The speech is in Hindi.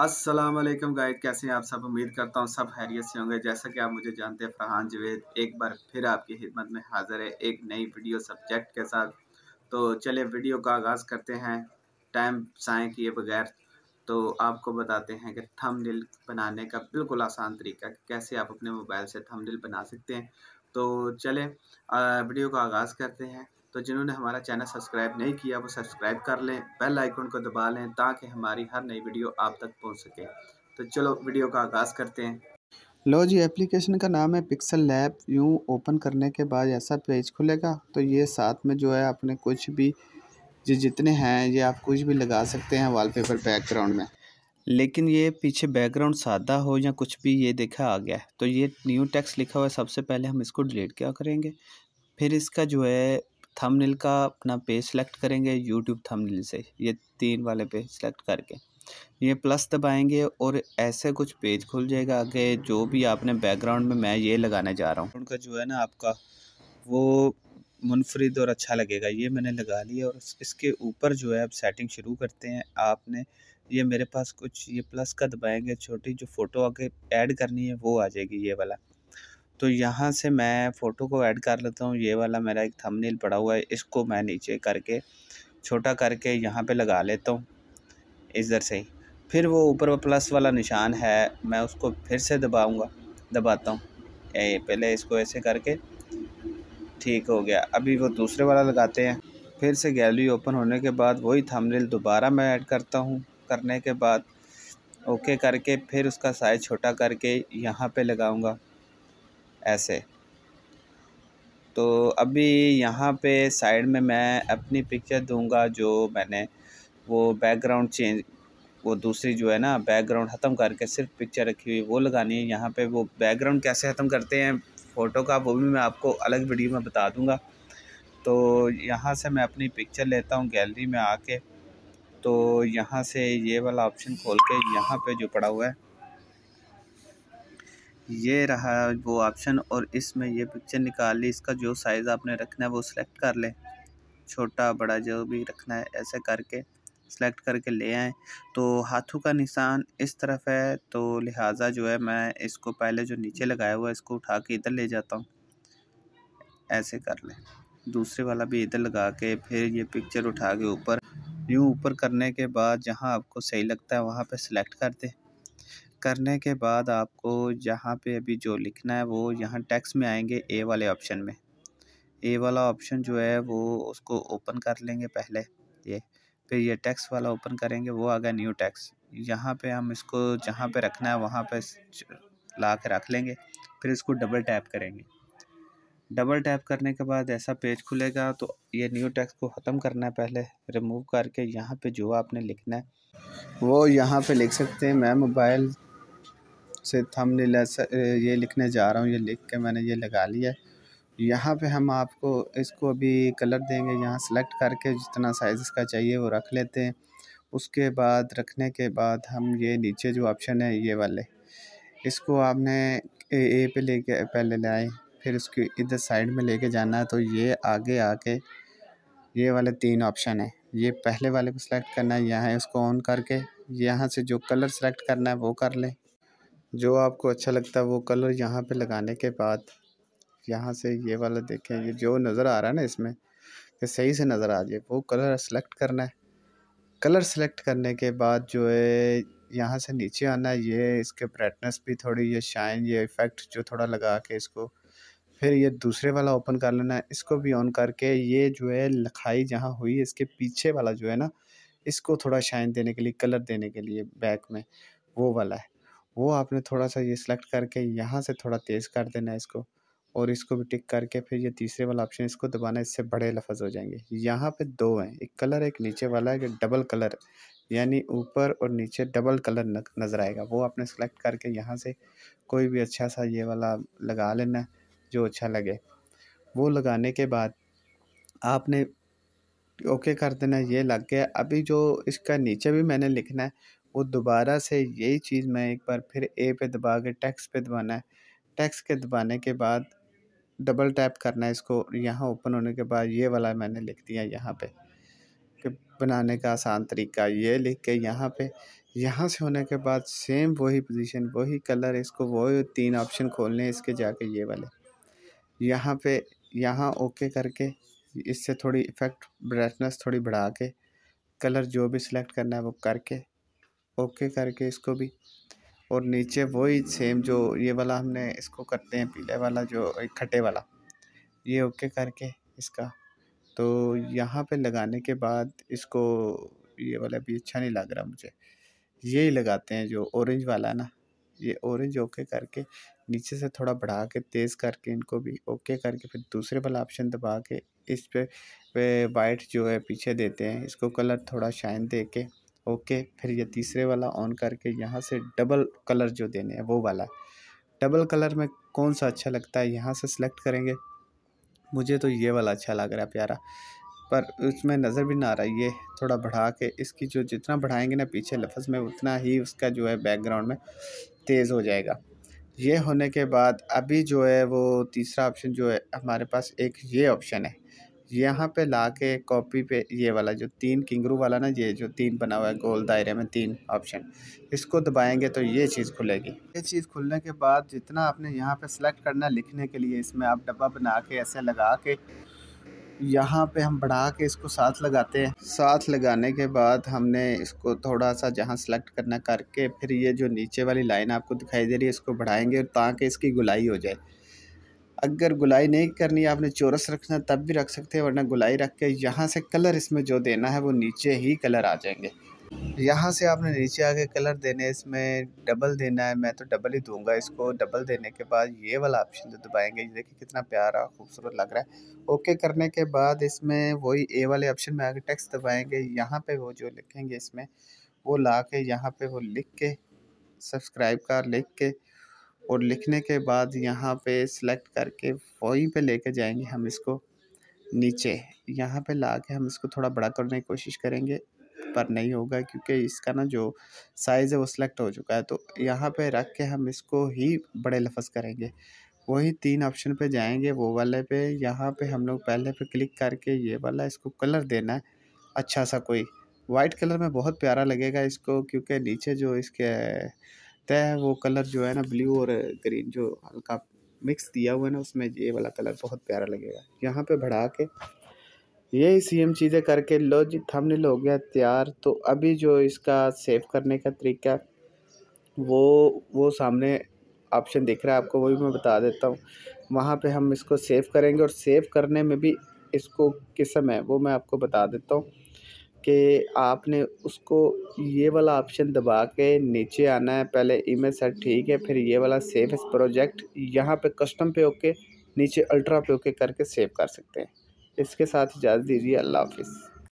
अस्सलाम वालेकुम गाइड कैसे हैं आप सब उम्मीद करता हूँ सब हैरियत से होंगे जैसा कि आप मुझे जानते हैं फरहान जवेद एक बार फिर आपकी खिदमत में हाज़िर है एक नई वीडियो सब्जेक्ट के साथ तो चलिए वीडियो का आगाज़ करते हैं टाइम साए किए बगैर तो आपको बताते हैं कि थंबनेल बनाने का बिल्कुल आसान तरीका कैसे आप अपने मोबाइल से थंबनेल बना सकते हैं तो चले वीडियो का आगाज़ करते हैं तो जिन्होंने हमारा चैनल सब्सक्राइब नहीं किया वो सब्सक्राइब कर लें बेल आइकन को दबा लें ताकि हमारी हर नई वीडियो आप तक पहुंच सके तो चलो वीडियो का आगाज़ करते हैं लो जी एप्लीकेशन का नाम है पिक्सल लैब यूँ ओपन करने के बाद ऐसा पेज खुलेगा तो ये साथ में जो है अपने कुछ भी जो जितने हैं ये आप कुछ भी लगा सकते हैं वॉलपेपर बैकग्राउंड में लेकिन ये पीछे बैकग्राउंड सादा हो या कुछ भी ये देखा आ गया है तो ये न्यू टेक्स्ट लिखा हुआ है सबसे पहले हम इसको डिलीट क्या करेंगे फिर इसका जो है थंबनेल का अपना पेज सेलेक्ट करेंगे यूट्यूब थंबनेल से ये तीन वाले पेज सेलेक्ट करके ये प्लस दबाएंगे और ऐसे कुछ पेज खुल जाएगा आगे जो भी आपने बैकग्राउंड में मैं ये लगाने जा रहा हूँ उनका जो है ना आपका वो मुनफरद और अच्छा लगेगा ये मैंने लगा लिया और इसके ऊपर जो है आप सेटिंग शुरू करते हैं आपने ये मेरे पास कुछ ये प्लस का दबाएंगे छोटी जो फ़ोटो आगे ऐड करनी है वो आ जाएगी ये वाला तो यहाँ से मैं फ़ोटो को ऐड कर लेता हूँ ये वाला मेरा एक थंबनेल पड़ा हुआ है इसको मैं नीचे करके छोटा करके यहाँ पे लगा लेता हूँ इधर से ही फिर वो ऊपर प्लस वाला निशान है मैं उसको फिर से दबाऊँगा दबाता हूँ पहले इसको ऐसे करके ठीक हो गया अभी वो दूसरे वाला लगाते हैं फिर से गैलरी ओपन होने के बाद वही थंबनेल दोबारा मैं ऐड करता हूँ करने के बाद ओके करके फिर उसका साइज़ छोटा करके यहाँ पे लगाऊंगा ऐसे तो अभी यहाँ पे साइड में मैं अपनी पिक्चर दूंगा जो मैंने वो बैकग्राउंड चेंज वो दूसरी जो है ना बैकग्राउंड ख़त्म करके सिर्फ पिक्चर रखी हुई वो लगानी है यहाँ पे वो बैकग्राउंड कैसे ख़त्म करते हैं फ़ोटो का वो भी मैं आपको अलग वीडियो में बता दूंगा तो यहाँ से मैं अपनी पिक्चर लेता हूँ गैलरी में आके तो यहाँ से ये वाला ऑप्शन खोल के यहाँ पे जो पड़ा हुआ है ये रहा वो ऑप्शन और इसमें ये पिक्चर निकाल ली इसका जो साइज़ आपने रखना है वो सिलेक्ट कर लें छोटा बड़ा जो भी रखना है ऐसे करके सेलेक्ट करके ले आएँ तो हाथों का निशान इस तरफ है तो लिहाजा जो है मैं इसको पहले जो नीचे लगाया हुआ है इसको उठा के इधर ले जाता हूँ ऐसे कर लें दूसरे वाला भी इधर लगा के फिर ये पिक्चर उठा के ऊपर यूँ ऊपर करने के बाद जहाँ आपको सही लगता है वहाँ पर सिलेक्ट कर दें करने के बाद आपको जहाँ पे अभी जो लिखना है वो यहाँ टेक्स्ट में आएंगे ए वाले ऑप्शन में ए वाला ऑप्शन जो है वो उसको ओपन कर लेंगे पहले ये फिर ये टैक्स वाला ओपन करेंगे वो आ गया न्यू टैक्स यहाँ पे हम इसको जहाँ पे रखना है वहाँ पे ला के रख लेंगे फिर इसको डबल टैप करेंगे डबल टैप करने के बाद ऐसा पेज खुलेगा तो ये न्यू टैक्स को ख़त्म करना है पहले रिमूव करके यहाँ पे जो आपने लिखना है वो यहाँ पे लिख सकते हैं मैं मोबाइल से थम ये लिखने जा रहा हूँ ये लिख के मैंने ये लगा लिया यहाँ पे हम आपको इसको अभी कलर देंगे यहाँ सेलेक्ट करके जितना साइज़ इसका चाहिए वो रख लेते हैं उसके बाद रखने के बाद हम ये नीचे जो ऑप्शन है ये वाले इसको आपने ए ए पे लेके पहले ले आए फिर उसकी इधर साइड में लेके जाना है तो ये आगे आके ये वाले तीन ऑप्शन है ये पहले वाले को सिलेक्ट करना है यहाँ है ऑन करके यहाँ से जो कलर सेलेक्ट करना है वो कर लें जो आपको अच्छा लगता है वो कलर यहाँ पे लगाने के बाद यहाँ से ये वाला देखें ये जो नज़र आ रहा है ना इसमें कि सही से नज़र आ जाए वो कलर सेलेक्ट करना है कलर सेलेक्ट करने के बाद जो है यहाँ से नीचे आना है ये इसके ब्राइटनेस भी थोड़ी ये शाइन ये इफ़ेक्ट जो थोड़ा लगा के इसको फिर ये दूसरे वाला ओपन कर लेना है इसको भी ऑन करके ये जो है लिखाई जहाँ हुई है इसके पीछे वाला जो है ना इसको थोड़ा शाइन देने के लिए कलर देने के लिए बैक में वो वाला है वो आपने थोड़ा सा ये सिलेक्ट करके यहाँ से थोड़ा तेज़ कर देना है इसको और इसको भी टिक करके फिर ये तीसरे वाला ऑप्शन इसको दबाना इससे बड़े लफज हो जाएंगे यहाँ पे दो हैं एक कलर एक नीचे वाला है कि डबल कलर यानी ऊपर और नीचे डबल कलर नज़र आएगा वो आपने सेलेक्ट करके यहाँ से कोई भी अच्छा सा ये वाला लगा लेना जो अच्छा लगे वो लगाने के बाद आपने ओके कर देना ये लग गया अभी जो इसका नीचे भी मैंने लिखना है वो दोबारा से यही चीज़ मैं एक बार फिर ए पे दबा के टैक्स पे दबाना है टैक्स के दबाने के बाद डबल टैप करना है इसको यहाँ ओपन होने के बाद ये वाला मैंने लिख दिया यहाँ पे कि बनाने का आसान तरीका ये लिख के यहाँ पे यहाँ से होने के बाद सेम वही पोजीशन वही कलर इसको वही तीन ऑप्शन खोलने इसके जाके ये वाले यहाँ पे यहाँ ओके करके इससे थोड़ी इफ़ेक्ट ब्राइटनेस थोड़ी बढ़ा के कलर जो भी सिलेक्ट करना है वो करके ओके करके इसको भी और नीचे वही सेम जो ये वाला हमने इसको करते हैं पीले वाला जो खटे वाला ये ओके करके इसका तो यहाँ पे लगाने के बाद इसको ये वाला भी अच्छा नहीं लग रहा मुझे ये ही लगाते हैं जो ऑरेंज वाला ना ये ऑरेंज ओके करके नीचे से थोड़ा बढ़ा के तेज़ करके इनको भी ओके करके फिर दूसरे वाला ऑप्शन दबा के इस पर वाइट जो है पीछे देते हैं इसको कलर थोड़ा शाइन दे के ओके फिर ये तीसरे वाला ऑन करके यहाँ से डबल कलर जो देने हैं वो वाला डबल कलर में कौन सा अच्छा लगता है यहाँ से सिलेक्ट करेंगे मुझे तो ये वाला अच्छा लग रहा है प्यारा पर उसमें नज़र भी ना आ रहा है ये थोड़ा बढ़ा के इसकी जो जितना बढ़ाएंगे ना पीछे लफ्ज़ में उतना ही उसका जो है बैकग्राउंड में तेज़ हो जाएगा ये होने के बाद अभी जो है वो तीसरा ऑप्शन जो है हमारे पास एक ये ऑप्शन है यहाँ पे ला के कॉपी पे ये वाला जो तीन किंगरू वाला ना ये जो तीन बना हुआ है गोल दायरे में तीन ऑप्शन इसको दबाएंगे तो ये चीज़ खुलेगी ये चीज़ खुलने के बाद जितना आपने यहाँ पे सेलेक्ट करना है लिखने के लिए इसमें आप डब्बा बना के ऐसे लगा के यहाँ पे हम बढ़ा के इसको साथ लगाते हैं साथ लगाने के बाद हमने इसको थोड़ा सा जहाँ सेलेक्ट करना करके फिर ये जो नीचे वाली लाइन आपको दिखाई दे रही है इसको बढ़ाएंगे ताकि इसकी गुलाई हो जाए अगर गुलाई नहीं करनी आपने चोरस रखना तब भी रख सकते हैं वरना गुलाई रख के यहाँ से कलर इसमें जो देना है वो नीचे ही कलर आ जाएंगे यहाँ से आपने नीचे आके कलर देने इसमें डबल देना है मैं तो डबल ही दूंगा इसको डबल देने के बाद ये वाला ऑप्शन जो तो दबाएंगे देखिए कितना प्यारा खूबसूरत लग रहा है ओके करने के बाद इसमें वही ए वाले ऑप्शन में आके टेक्स्ट दबाएंगे यहाँ पे वो जो लिखेंगे इसमें वो ला के यहाँ पे वो लिख के सब्सक्राइब कर लिख के और लिखने के बाद यहाँ पे सिलेक्ट करके वहीं पे लेके जाएंगे हम इसको नीचे यहाँ पे ला के हम इसको थोड़ा बड़ा करने की कोशिश करेंगे पर नहीं होगा क्योंकि इसका ना जो साइज़ है वो सिलेक्ट हो चुका है तो यहाँ पे रख के हम इसको ही बड़े लफज करेंगे वही तीन ऑप्शन पे जाएंगे वो वाले पे यहाँ पे हम लोग पहले पे क्लिक करके ये वाला इसको कलर देना है अच्छा सा कोई वाइट कलर में बहुत प्यारा लगेगा इसको क्योंकि नीचे जो इसके लगता है वो कलर जो है ना ब्लू और ग्रीन जो हल्का मिक्स दिया हुआ है ना उसमें ये वाला कलर बहुत प्यारा लगेगा यहाँ पे बढ़ा के यही सेम चीज़ें करके लो जी थंबनेल हो गया तैयार तो अभी जो इसका सेव करने का तरीका वो वो सामने ऑप्शन दिख रहा है आपको वो भी मैं बता देता हूँ वहाँ पे हम इसको सेव करेंगे और सेव करने में भी इसको किस्म है वो मैं आपको बता देता हूँ कि आपने उसको ये वाला ऑप्शन दबा के नीचे आना है पहले इमेज सेट ठीक है फिर ये वाला सेव इस प्रोजेक्ट यहाँ पे कस्टम पे ओके नीचे अल्ट्रा पे ओके करके सेव कर सकते हैं इसके साथ इजाज़त दीजिए अल्लाह हाफिज़